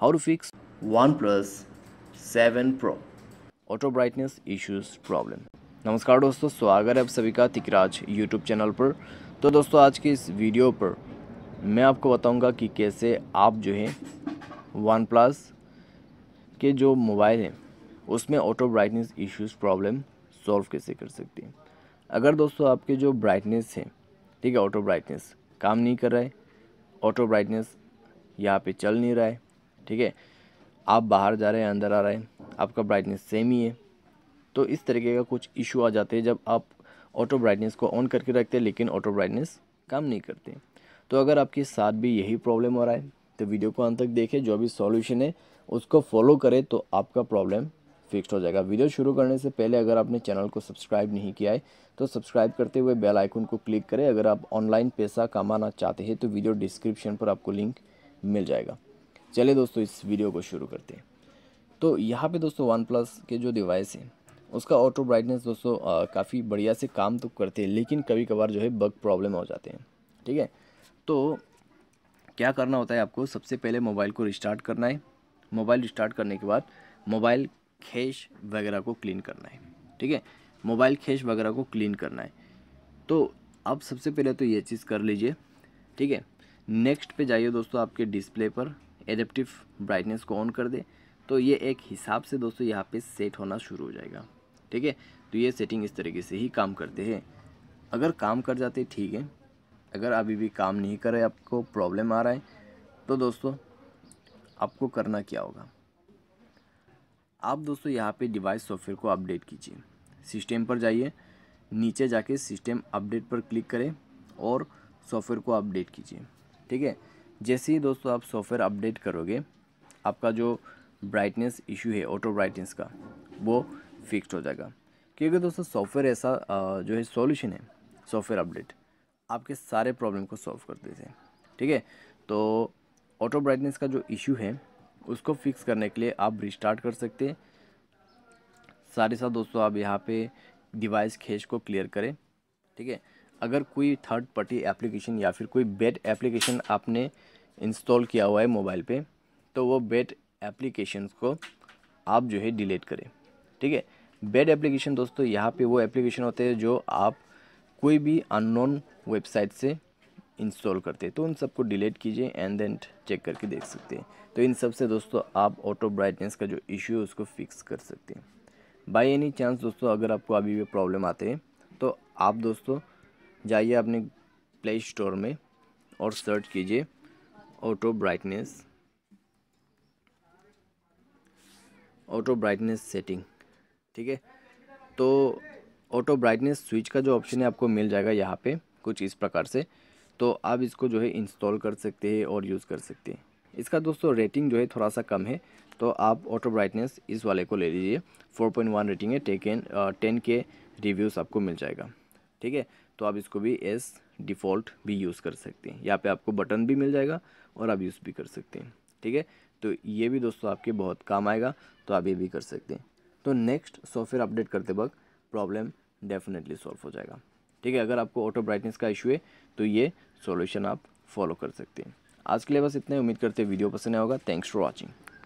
how to fix OnePlus 7 Pro auto brightness issues problem नमस्कार दोस्तों स्वागत है आप सभी का तिकराज यूट्यूब चैनल पर तो दोस्तों आज के इस वीडियो पर मैं आपको बताऊंगा कि कैसे आप जो है वन प्लस के जो मोबाइल हैं उसमें auto brightness issues problem solve कैसे कर सकते हैं अगर दोस्तों आपके जो ब्राइटनेस हैं ठीक है ऑटो ब्राइटनेस काम नहीं कर रहा है ऑटो ब्राइटनेस यहाँ पे चल नहीं रहा है ठीक है आप बाहर जा रहे हैं अंदर आ रहे हैं आपका ब्राइटनेस सेम ही है तो इस तरीके का कुछ इशू आ जाते हैं जब आप ऑटो ब्राइटनेस को ऑन करके रखते हैं लेकिन ऑटो ब्राइटनेस काम नहीं करते तो अगर आपके साथ भी यही प्रॉब्लम हो रहा है तो वीडियो को अंत तक देखें जो भी सॉल्यूशन है उसको फॉलो करें तो आपका प्रॉब्लम फिक्स हो जाएगा वीडियो शुरू करने से पहले अगर आपने चैनल को सब्सक्राइब नहीं किया है तो सब्सक्राइब करते हुए बेल आइकन को क्लिक करें अगर आप ऑनलाइन पैसा कमाना चाहते हैं तो वीडियो डिस्क्रिप्शन पर आपको लिंक मिल जाएगा चले दोस्तों इस वीडियो को शुरू करते हैं तो यहाँ पे दोस्तों वन प्लस के जो डिवाइस हैं उसका ऑटो ब्राइटनेस दोस्तों काफ़ी बढ़िया से काम तो करते हैं लेकिन कभी कभार जो है बग प्रॉब्लम हो जाते हैं ठीक है तो क्या करना होता है आपको सबसे पहले मोबाइल को रिस्टार्ट करना है मोबाइल रिस्टार्ट करने के बाद मोबाइल खेश वगैरह को क्लीन करना है ठीक है मोबाइल खेश वगैरह को क्लीन करना है तो आप सबसे पहले तो ये चीज़ कर लीजिए ठीक है नेक्स्ट पे जाइए दोस्तों आपके डिस्प्ले पर एडेप्टिव ब्राइटनेस को ऑन कर दे तो ये एक हिसाब से दोस्तों यहाँ पे सेट होना शुरू हो जाएगा ठीक है तो ये सेटिंग इस तरीके से ही काम करते हैं अगर काम कर जाते ठीक है अगर अभी भी काम नहीं करे आपको प्रॉब्लम आ रहा है तो दोस्तों आपको करना क्या होगा आप दोस्तों यहाँ पे डिवाइस सॉफ्टवेयर को अपडेट कीजिए सिस्टम पर जाइए नीचे जाके सिस्टम अपडेट पर क्लिक करें और सॉफ्टवेयर को अपडेट कीजिए ठीक है जैसे ही दोस्तों आप सॉफ्टवेयर अपडेट करोगे आपका जो ब्राइटनेस इशू है ऑटो ब्राइटनेस का वो फिक्स्ड हो जाएगा क्योंकि दोस्तों सॉफ्टवेयर ऐसा जो है सॉल्यूशन है सॉफ्टवेयर अपडेट आपके सारे प्रॉब्लम को सॉल्व कर देते हैं ठीक है तो ऑटो ब्राइटनेस का जो इशू है उसको फिक्स करने के लिए आप रिस्टार्ट कर सकते हैं साथ साथ दोस्तों आप यहाँ पे डिवाइस खेच को क्लियर करें ठीक है अगर कोई थर्ड पार्टी एप्लीकेशन या फिर कोई बेड एप्लीकेशन आपने इंस्टॉल किया हुआ है मोबाइल पे तो वो बेड एप्लीकेशन को आप जो है डिलीट करें ठीक है बेड एप्लीकेशन दोस्तों यहाँ पे वो एप्लीकेशन होते हैं जो आप कोई भी अननोन वेबसाइट से इंस्टॉल करते हैं तो उन सबको डिलीट कीजिए एंड देन चेक करके देख सकते हैं तो इन सब से दोस्तों आप ऑटो ब्राइटनेस का जो इश्यू है उसको फिक्स कर सकते हैं बाई एनी चांस दोस्तों अगर आपको अभी भी प्रॉब्लम आते हैं तो आप दोस्तों जाइए अपने प्ले स्टोर में और सर्च कीजिए auto brightness auto brightness setting ठीक है तो ऑटो ब्राइटनेस स्विच का जो ऑप्शन है आपको मिल जाएगा यहाँ पे कुछ इस प्रकार से तो आप इसको जो है इंस्टॉल कर सकते हैं और यूज़ कर सकते हैं इसका दोस्तों रेटिंग जो है थोड़ा सा कम है तो आप ऑटो ब्राइटनेस इस वाले को ले लीजिए 4.1 रेटिंग है टेक टेन के रिव्यूज़ आपको मिल जाएगा ठीक है तो आप इसको भी एस डिफ़ॉल्ट भी यूज़ कर सकते हैं यहाँ पे आपको बटन भी मिल जाएगा और आप यूज़ भी कर सकते हैं ठीक है तो ये भी दोस्तों आपके बहुत काम आएगा तो आप ये भी कर सकते हैं तो नेक्स्ट सॉफ्टवेयर अपडेट करते वक्त प्रॉब्लम डेफिनेटली सॉल्व हो जाएगा ठीक है अगर आपको ऑटो ब्राइटनेस का इशू है तो ये सॉल्यूशन आप फॉलो कर सकते हैं आज के लिए बस इतने उम्मीद करते वीडियो पसंद आएगा थैंक्स फॉर वॉचिंग